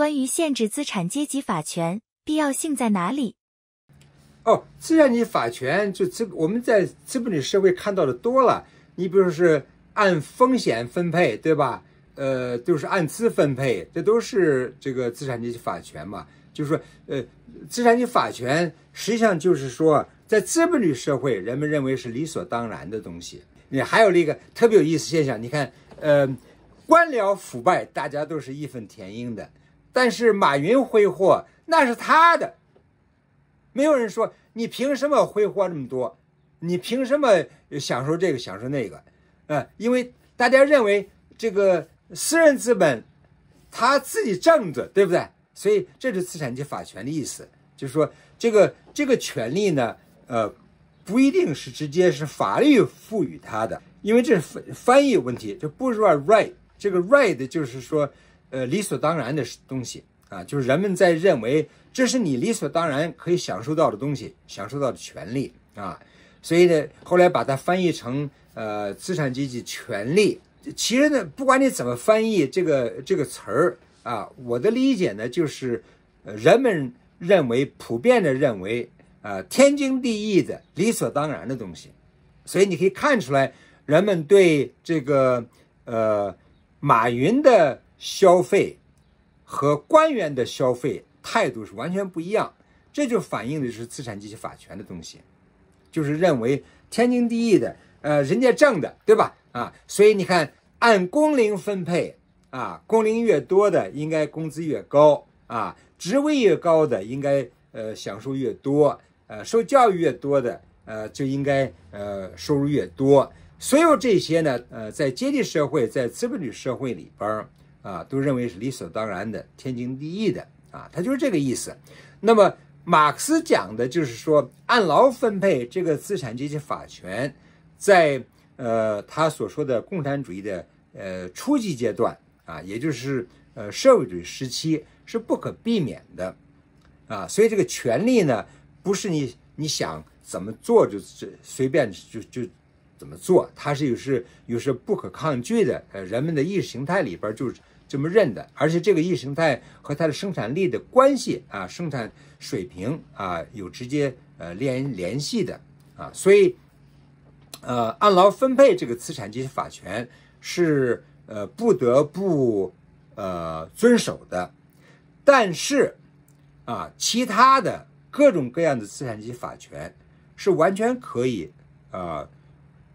关于限制资产阶级法权必要性在哪里？哦，资产阶级法权就这个，我们在资本主义社会看到的多了。你比如是按风险分配，对吧？呃，就是按资分配，这都是这个资产阶级法权嘛。就是说，呃，资产阶级法权实际上就是说，在资本主义社会，人们认为是理所当然的东西。你还有那个特别有意思现象，你看，呃，官僚腐败，大家都是义愤填膺的。但是马云挥霍那是他的，没有人说你凭什么挥霍这么多，你凭什么享受这个享受那个，呃，因为大家认为这个私人资本他自己挣的，对不对？所以这是资产阶级法权的意思，就是说这个这个权利呢，呃，不一定是直接是法律赋予他的，因为这翻翻译问题，就不说 right，这个 right 就是说。呃，理所当然的东西啊，就是人们在认为这是你理所当然可以享受到的东西，享受到的权利啊。所以呢，后来把它翻译成呃，资产阶级权利。其实呢，不管你怎么翻译这个这个词儿啊，我的理解呢，就是呃，人们认为普遍的认为啊，天经地义的、理所当然的东西。所以你可以看出来，人们对这个呃，马云的。消费和官员的消费态度是完全不一样，这就反映的是资产阶级法权的东西，就是认为天经地义的，呃，人家挣的，对吧？啊，所以你看，按工龄分配，啊，工龄越多的应该工资越高，啊，职位越高的应该呃享受越多，呃，受教育越多的呃就应该呃收入越多，所有这些呢，呃，在阶级社会，在资本主义社会里边儿。啊，都认为是理所当然的、天经地义的啊，他就是这个意思。那么马克思讲的就是说，按劳分配这个资产阶级法权，在呃他所说的共产主义的呃初级阶段啊，也就是呃社会主义时期是不可避免的啊。所以这个权利呢，不是你你想怎么做就随随便就就怎么做，它是有是有是不可抗拒的。呃，人们的意识形态里边就是。这么认的，而且这个意识形态和它的生产力的关系啊，生产水平啊有直接呃联联系的啊，所以呃按劳分配这个资产阶级法权是呃不得不呃遵守的，但是啊，其他的各种各样的资产阶级法权是完全可以呃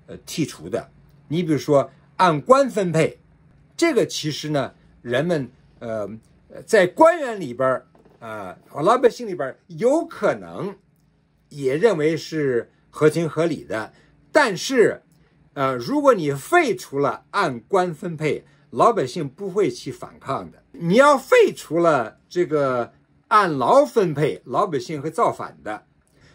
呃剔除的。你比如说按官分配，这个其实呢。人们，呃，在官员里边儿啊，和老百姓里边儿，有可能也认为是合情合理的。但是，呃，如果你废除了按官分配，老百姓不会去反抗的。你要废除了这个按劳分配，老百姓会造反的。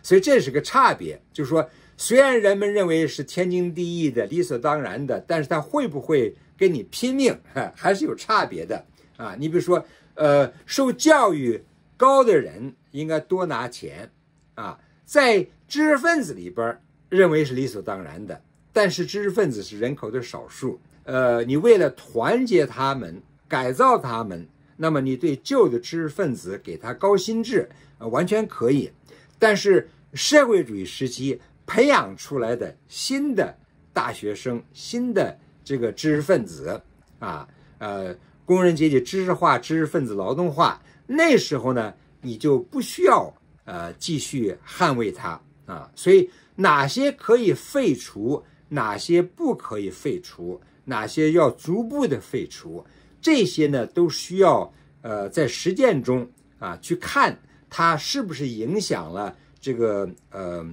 所以这是个差别，就是说。虽然人们认为是天经地义的、理所当然的，但是他会不会跟你拼命，还是有差别的啊？你比如说，呃，受教育高的人应该多拿钱啊，在知识分子里边认为是理所当然的，但是知识分子是人口的少数，呃，你为了团结他们、改造他们，那么你对旧的知识分子给他高薪制，呃，完全可以，但是社会主义时期。培养出来的新的大学生、新的这个知识分子啊，呃，工人阶级知识化、知识分子劳动化，那时候呢，你就不需要呃继续捍卫它啊。所以，哪些可以废除，哪些不可以废除，哪些要逐步的废除，这些呢，都需要呃在实践中啊去看它是不是影响了这个呃。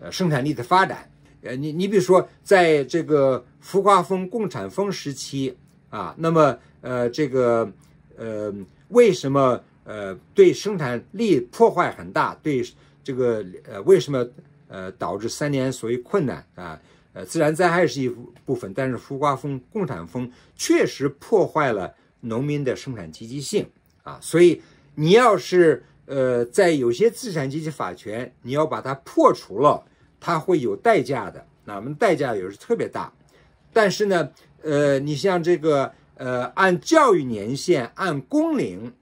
呃，生产力的发展，呃，你你比如说，在这个浮夸风、共产风时期啊，那么呃，这个呃，为什么呃，对生产力破坏很大？对这个呃，为什么呃，导致三年所以困难啊？呃，自然灾害是一部分，但是浮夸风、共产风确实破坏了农民的生产积极性啊，所以你要是。呃，在有些资产阶级法权，你要把它破除了，它会有代价的。那我们代价也是特别大。但是呢，呃，你像这个，呃，按教育年限，按工龄，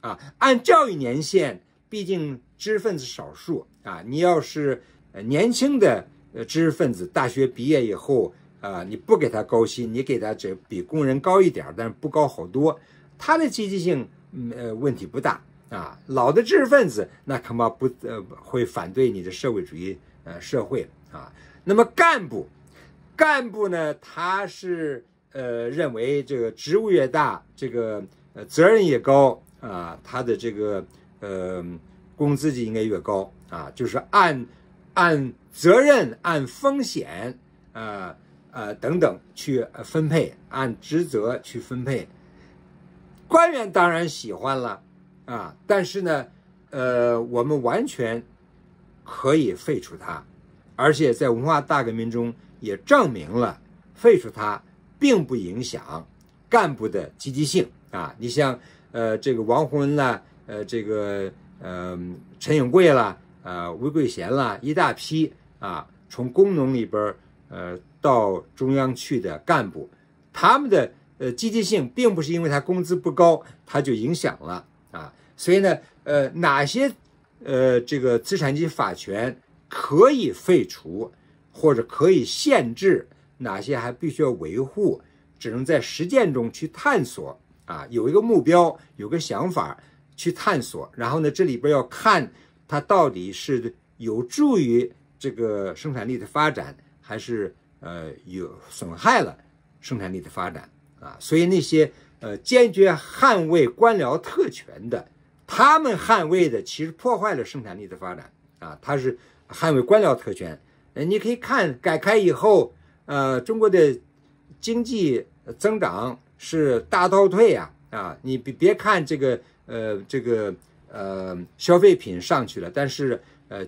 啊，按教育年限，毕竟知识分子少数啊。你要是年轻的知识分子，大学毕业以后啊，你不给他高薪，你给他这比工人高一点，但是不高好多，他的积极性，呃，问题不大。啊，老的知识分子那恐怕不呃会反对你的社会主义呃社会啊。那么干部，干部呢，他是呃认为这个职务越大，这个呃责任越高啊，他的这个呃工资就应该越高啊，就是按按责任、按风险，呃呃等等去分配，按职责去分配。官员当然喜欢了。啊，但是呢，呃，我们完全可以废除它，而且在文化大革命中也证明了废除它并不影响干部的积极性啊。你像呃这个王洪恩啦，呃这个嗯陈永贵啦，呃魏贵贤啦，一大批啊从工农里边儿呃到中央去的干部，他们的呃积极性并不是因为他工资不高他就影响了。所以呢，呃，哪些，呃，这个资产阶级法权可以废除，或者可以限制？哪些还必须要维护？只能在实践中去探索啊！有一个目标，有个想法去探索。然后呢，这里边要看它到底是有助于这个生产力的发展，还是呃有损害了生产力的发展啊？所以那些呃坚决捍卫官僚特权的。他们捍卫的其实破坏了生产力的发展啊，他是捍卫官僚特权。呃，你可以看改开以后，呃，中国的经济增长是大倒退呀啊！你别别看这个呃这个呃消费品上去了，但是呃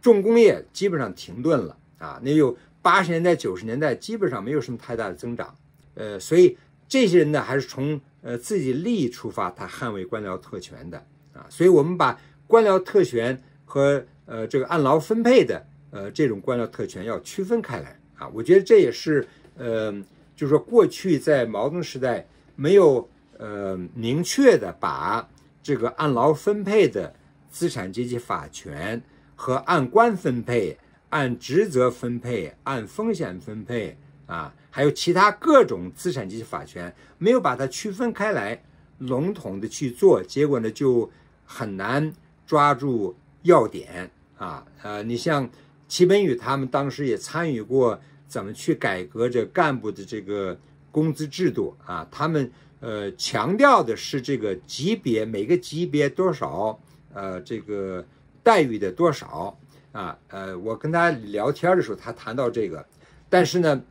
重工业基本上停顿了啊。那又八十年代九十年代基本上没有什么太大的增长，呃，所以这些人呢还是从。呃，自己利益出发，他捍卫官僚特权的啊，所以我们把官僚特权和呃这个按劳分配的呃这种官僚特权要区分开来啊，我觉得这也是呃，就是说过去在毛泽东时代没有呃明确的把这个按劳分配的资产阶级法权和按官分配、按职责分配、按风险分配。啊，还有其他各种资产阶级法权，没有把它区分开来，笼统的去做，结果呢就很难抓住要点啊。呃，你像齐本禹他们当时也参与过怎么去改革这干部的这个工资制度啊。他们呃强调的是这个级别每个级别多少呃这个待遇的多少啊。呃，我跟他聊天的时候，他谈到这个，但是呢。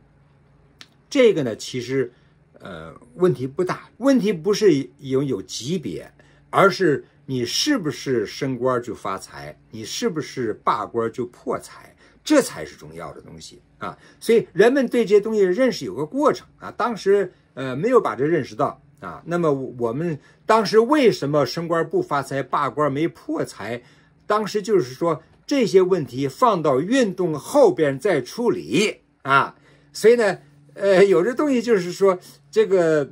这个呢，其实，呃，问题不大。问题不是有有级别，而是你是不是升官就发财，你是不是罢官就破财，这才是重要的东西啊。所以人们对这些东西认识有个过程啊。当时呃没有把这认识到啊。那么我们当时为什么升官不发财，罢官没破财？当时就是说这些问题放到运动后边再处理啊。所以呢。呃，有的东西就是说，这个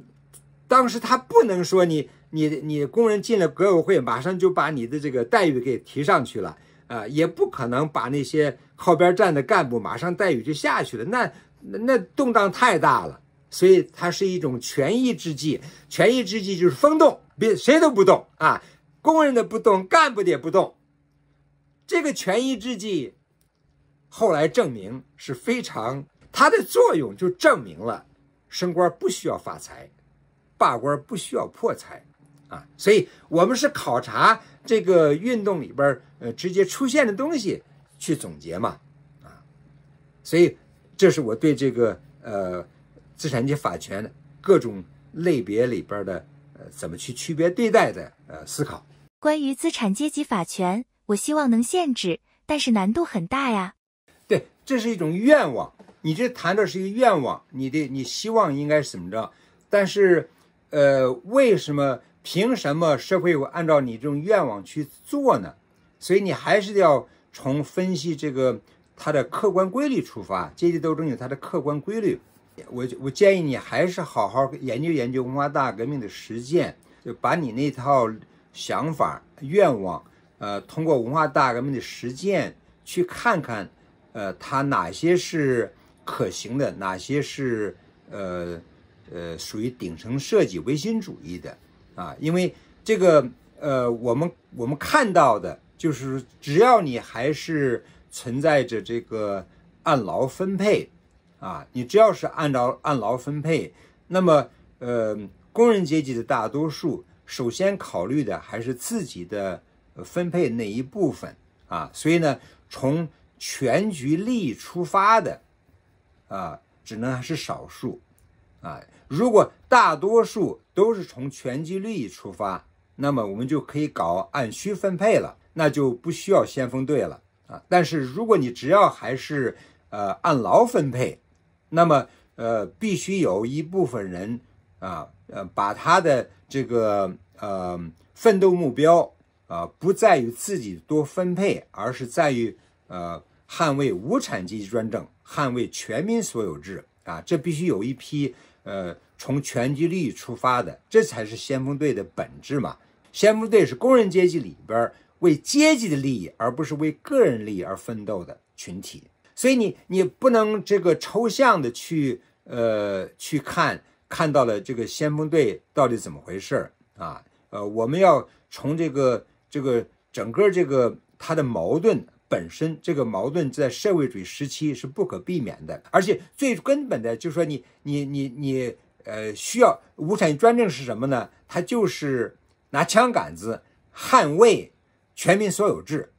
当时他不能说你、你、你工人进了革委会，马上就把你的这个待遇给提上去了啊，也不可能把那些靠边站的干部马上待遇就下去了，那那动荡太大了，所以它是一种权宜之计。权宜之计就是风动，别谁都不动啊，工人的不动，干部的也不动。这个权宜之计后来证明是非常。它的作用就证明了，升官不需要发财，罢官不需要破财，啊，所以我们是考察这个运动里边儿，呃，直接出现的东西去总结嘛，啊，所以这是我对这个呃资产阶级法权各种类别里边的呃怎么去区别对待的呃思考。关于资产阶级法权，我希望能限制，但是难度很大呀。对，这是一种愿望。你这谈的是一个愿望，你的你希望应该怎么着？但是，呃，为什么？凭什么社会会按照你这种愿望去做呢？所以你还是要从分析这个它的客观规律出发。阶级斗争有它的客观规律。我我建议你还是好好研究研究文化大革命的实践，就把你那套想法、愿望，呃，通过文化大革命的实践去看看，呃，它哪些是。可行的哪些是呃呃属于顶层设计唯心主义的啊？因为这个呃，我们我们看到的就是，只要你还是存在着这个按劳分配啊，你只要是按照按劳分配，那么呃，工人阶级的大多数首先考虑的还是自己的分配那一部分啊？所以呢，从全局利益出发的。啊，只能还是少数啊。如果大多数都是从全局利益出发，那么我们就可以搞按需分配了，那就不需要先锋队了啊。但是如果你只要还是呃按劳分配，那么呃必须有一部分人啊呃把他的这个呃奋斗目标啊不在于自己多分配，而是在于呃。捍卫无产阶级专政，捍卫全民所有制啊！这必须有一批呃，从全局利益出发的，这才是先锋队的本质嘛。先锋队是工人阶级里边为阶级的利益，而不是为个人利益而奋斗的群体。所以你你不能这个抽象的去呃去看看到了这个先锋队到底怎么回事儿啊？呃，我们要从这个这个整个这个它的矛盾。本身这个矛盾在社会主义时期是不可避免的，而且最根本的就是说你你你你呃需要无产专政是什么呢？它就是拿枪杆子捍卫全民所有制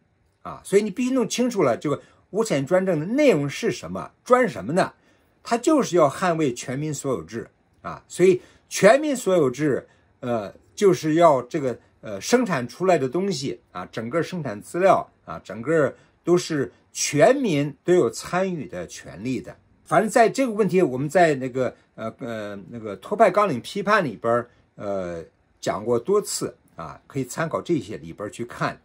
啊！所以你必须弄清楚了，这个无产专政的内容是什么？专什么呢？它就是要捍卫全民所有制啊！所以全民所有制呃就是要这个。呃，生产出来的东西啊，整个生产资料啊，整个都是全民都有参与的权利的。反正在这个问题，我们在那个呃呃那个《托派纲领批判》里边儿，呃讲过多次啊，可以参考这些里边去看。